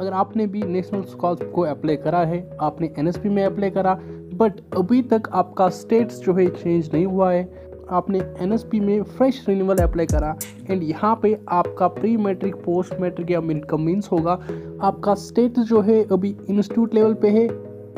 अगर आपने भी नेशनल स्कॉलरशिप को अप्लाई करा है आपने एन में अप्लाई करा बट अभी तक आपका स्टेट्स जो है चेंज नहीं हुआ है आपने एन में फ्रेश रिन्यूअल अप्लाई करा एंड यहाँ पे आपका प्री मैट्रिक पोस्ट मैट्रिक या मिड कमीन्स होगा आपका स्टेट जो है अभी इंस्टीट्यूट लेवल पे है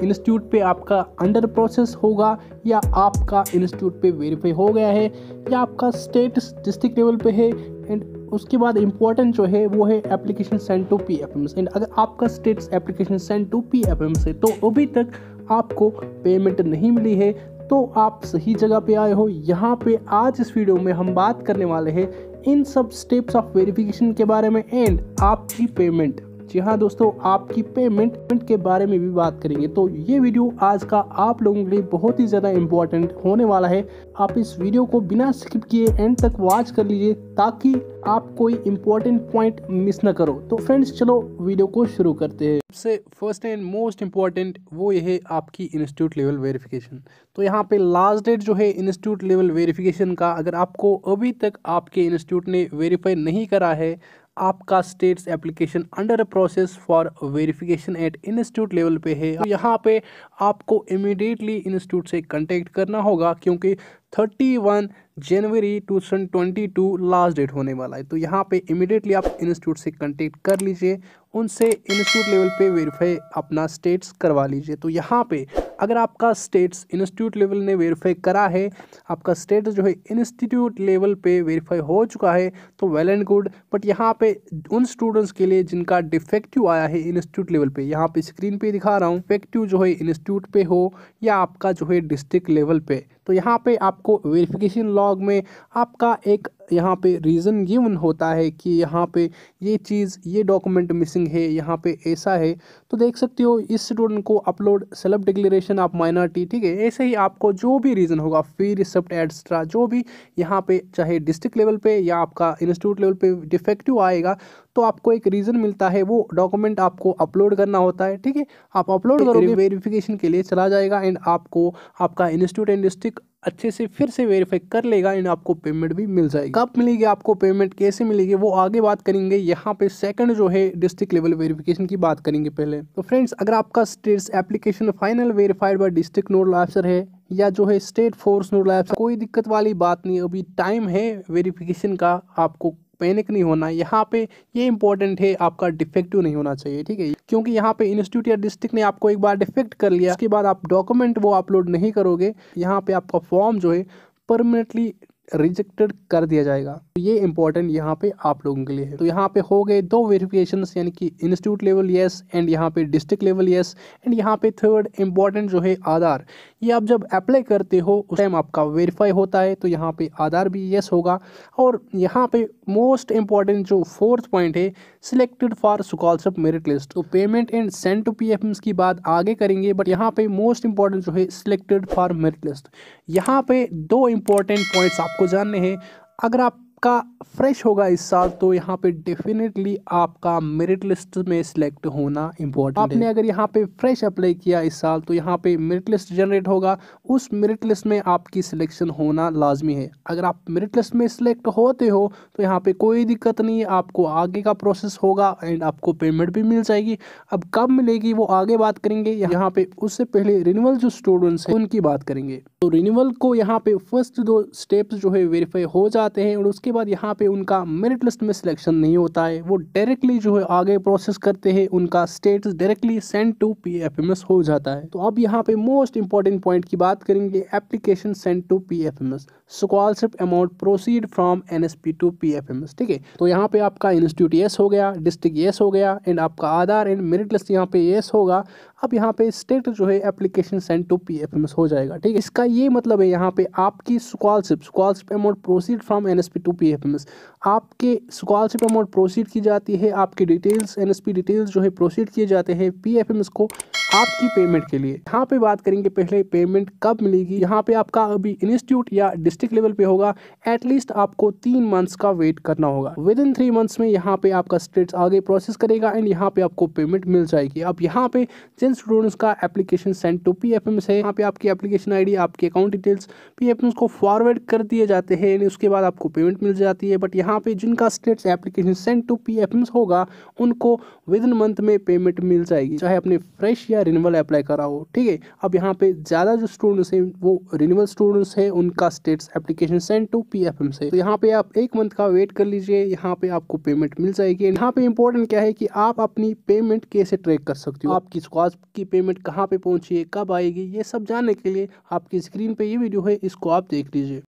इंस्टीट्यूट पे आपका अंडर प्रोसेस होगा या आपका इंस्टीट्यूट पे वेरीफाई हो गया है या आपका स्टेट डिस्ट्रिक्ट लेवल पे है एंड उसके बाद इम्पोर्टेंट जो है वो है application send to P F M से अगर आपका status application send to P F M से तो अभी तक आपको पेमेंट नहीं मिली है तो आप सही जगह पे आए हो यहाँ पे आज इस वीडियो में हम बात करने वाले हैं इन सब स्टेप्स ऑफ वेरिफिकेशन के बारे में एंड आपकी पेमेंट जी हाँ दोस्तों आपकी पेमेंट के बारे में भी बात करेंगे तो ये वीडियो आज का आप लोगों के लिए बहुत ही ज़्यादा इम्पोर्टेंट होने वाला है आप इस वीडियो को बिना स्किप किए एंड तक वॉच कर लीजिए ताकि आप कोई इम्पोर्टेंट पॉइंट मिस ना करो तो फ्रेंड्स चलो वीडियो को शुरू करते हैं सबसे फर्स्ट एंड मोस्ट इम्पॉर्टेंट वो ये है आपकी इंस्टीट्यूट लेवल वेरिफिकेशन तो यहाँ पे लास्ट डेट जो है इंस्टीट्यूट लेवल वेरिफिकेशन का अगर आपको अभी तक आपके इंस्टीट्यूट ने वेरीफाई नहीं करा है आपका status application under process for verification at institute level पे है तो यहाँ पे आपको इमिडिएटली इंस्टीट्यूट से कंटेक्ट करना होगा क्योंकि thirty one January two thousand twenty two last date होने वाला है तो यहाँ पे इमिडिएटली आप इंस्टीट्यूट से कंटेक्ट कर लीजिए उनसे इंस्टीट्यूट लेवल पे वेरीफाई अपना स्टेट्स करवा लीजिए तो यहाँ पे अगर आपका स्टेट्स इंस्टीट्यूट लेवल ने वेरीफाई करा है आपका स्टेटस जो है इंस्टीट्यूट लेवल पे वेरीफाई हो चुका है तो वेल एंड गुड बट यहाँ पे उन स्टूडेंट्स के लिए जिनका डिफेक्टिव आया है इंस्टीट्यूट लेवल पे यहाँ पे स्क्रीन पे दिखा रहा हूँ डिफेक्टिव जो है इंस्टीट्यूट पे हो या आपका जो है डिस्ट्रिक्ट लेवल पे तो यहाँ पे आपको वेरिफिकेशन लॉग में आपका एक यहाँ पे रीज़न गिवन होता है कि यहाँ पे ये चीज़ ये डॉक्यूमेंट मिसिंग है यहाँ पे ऐसा है तो देख सकते हो इस स्टूडेंट को upload self declaration of minority ठीक है ऐसे ही आपको जो भी रीज़न होगा फी रिसेप्ट एडस्ट्रा जो भी यहाँ पे चाहे डिस्ट्रिक्ट लेवल पे या आपका इंस्टीट्यूट लेवल पे डिफेक्टिव आएगा तो आपको एक रीज़न मिलता है वो डॉक्यूमेंट आपको अपलोड करना होता है ठीक है आप अपलोड करोगे वेरिफिकेशन के लिए चला जाएगा एंड आपको आपका इंस्टीट्यूट एंड डिस्ट्रिक्ट अच्छे से फिर से वेरीफाई कर लेगा एंड आपको पेमेंट भी मिल जाएगी कब मिलेगी आपको पेमेंट कैसे मिलेगी वो आगे बात करेंगे यहाँ पे सेकंड जो है डिस्ट्रिक्ट लेवल वेरिफिकेशन की बात करेंगे पहले तो फ्रेंड्स अगर आपका state application final verified by district nodal officer है या जो है स्टेट फोर्स नोडल ऑफिसर कोई दिक्कत वाली बात नहीं अभी टाइम है वेरिफिकेशन का आपको पैनिक नहीं होना यहाँ पे ये इंपॉर्टेंट है आपका डिफेक्टिव नहीं होना चाहिए ठीक है क्योंकि यहाँ पे इंस्टीट्यूट या डिस्ट्रिक्ट ने आपको एक बार डिफेक्ट कर लिया उसके बाद आप डॉक्यूमेंट वो अपलोड नहीं करोगे यहाँ पे आपका फॉर्म जो है परमानेंटली रिजेक्टेड कर दिया जाएगा तो ये इंपॉर्टेंट यहाँ पे आप लोगों के लिए है तो यहाँ पे हो गए दो वेरिफिकेशन यानी कि इंस्टीट्यूट लेवल येस एंड यहाँ पे डिस्ट्रिक्ट लेवल येस एंड यहाँ पे थर्ड इंपॉर्टेंट जो है आधार ये आप जब अप्लाई करते हो उस टाइम आपका वेरीफाई होता है तो यहाँ पे आधार भी येस होगा और यहाँ पे मोस्ट इंपॉर्टेंट जो फोर्थ पॉइंट है selected for scholarship merit list तो payment and send to P की बात आगे करेंगे बट यहाँ पे मोस्ट इंपॉर्टेंट जो है सिलेक्टेड फॉर मेरिट लिस्ट यहाँ पे दो इंपॉर्टेंट पॉइंट्स आप आपको जानने हैं अगर आप आपका फ्रेश होगा इस साल तो यहाँ पे डेफिनेटली आपका मेरिट लिस्ट में सिलेक्ट होना इम्पोर्टेंट आपने अगर यहाँ पे फ्रेश अप्लाई किया इस साल तो यहाँ पे मेरिट लिस्ट जनरेट होगा उस मेरिट लिस्ट में आपकी सिलेक्शन होना लाजमी है अगर आप मेरिट लिस्ट में सिलेक्ट होते हो तो यहाँ पे कोई दिक्कत नहीं है आपको आगे का प्रोसेस होगा एंड आपको पेमेंट भी मिल जाएगी अब कब मिलेगी वो आगे बात करेंगे यहाँ पे उससे पहले रिन्यूअल जो स्टूडेंट्स हैं उनकी बात करेंगे तो रिन्यूअल को यहाँ पे फर्स्ट दो स्टेप्स जो है वेरीफाई हो जाते हैं और उसके उसके बाद यहाँ पे उनका मेरिट लिस्ट में सिलेक्शन नहीं होता है वो डायरेक्टली जो है आगे प्रोसेस करते हैं उनका status directly send to PFMS हो जाता है तो अब यहाँ पे मोस्ट इंपॉर्टेंट पॉइंट की बात करेंगे application send to PFMS scholarship amount proceed from N S P to P F M S ठीक है तो यहाँ पे आपका इंस्टीट्यूट येस हो गया डिस्ट्रिक्ट येस हो गया एंड आपका आधार एंड मेरिट लिस्ट यहाँ पे येस होगा अब यहाँ पे स्टेट जो है application send to P F M S हो जाएगा ठीक है इसका ये मतलब है यहाँ पे आपकी scholarship scholarship amount proceed from N S P to P F M S आपके स्कॉलरशिप अमाउंट प्रोसीड की जाती है आपके details N S P details जो है प्रोसीड किए जाते हैं पी एफ एम एस को आपकी पेमेंट के लिए यहाँ पे बात करेंगे पहले पेमेंट कब मिलेगी यहाँ पे आपका अभी इंस्टीट्यूट या डिस्ट्रिक्ट लेवल पे होगा एटलीस्ट आपको तीन मंथ्स का वेट करना होगा विद इन थ्री मंथ्स में यहाँ पे आपका स्टेट्स आगे प्रोसेस करेगा एंड यहाँ पे आपको पेमेंट मिल जाएगी अब यहाँ पे जिन स्टूडेंट्स का application send to P F यहाँ पे आपकी एप्लीकेशन आई डी आपके अकाउंट डिटेल्स पी एफ को फॉरवर्ड कर दिए जाते हैं एंड उसके बाद आपको पेमेंट मिल जाती है बट यहाँ पे जिनका status application send to P F होगा उनको विद इन मंथ में पेमेंट मिल जाएगी चाहे अपने फ्रेश या या रिन्यूअल अप्लाई करा हो ठीक है अब यहाँ पे ज़्यादा जो स्टूडेंट्स हैं वो रिन्यूअल स्टूडेंट्स हैं उनका status application send to P F M से तो यहाँ पे आप एक मंथ का वेट कर लीजिए यहाँ पे आपको पेमेंट मिल जाएगी यहाँ पे इंपॉर्टेंट क्या है कि आप अपनी पेमेंट कैसे ट्रैक कर सकते हो आपकी स्कॉज की पेमेंट कहाँ पे पहुँची है कब आएगी ये सब जानने के लिए आपकी स्क्रीन पे ये वीडियो है इसको आप देख लीजिए